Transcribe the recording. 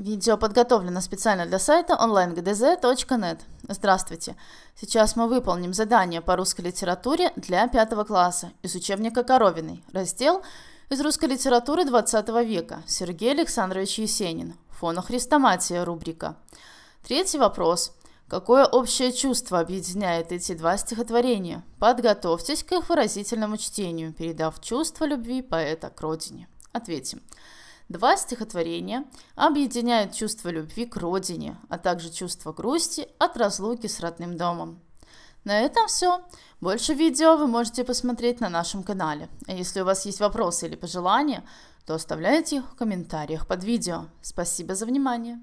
Видео подготовлено специально для сайта onlinegdz.net. Здравствуйте! Сейчас мы выполним задание по русской литературе для пятого класса из учебника Коровиной, раздел «Из русской литературы XX века» Сергей Александрович Есенин, фонохрестоматия рубрика. Третий вопрос. Какое общее чувство объединяет эти два стихотворения? Подготовьтесь к их выразительному чтению, передав чувство любви поэта к родине. Ответим. Два стихотворения объединяют чувство любви к родине, а также чувство грусти от разлуки с родным домом. На этом все. Больше видео вы можете посмотреть на нашем канале. А если у вас есть вопросы или пожелания, то оставляйте их в комментариях под видео. Спасибо за внимание!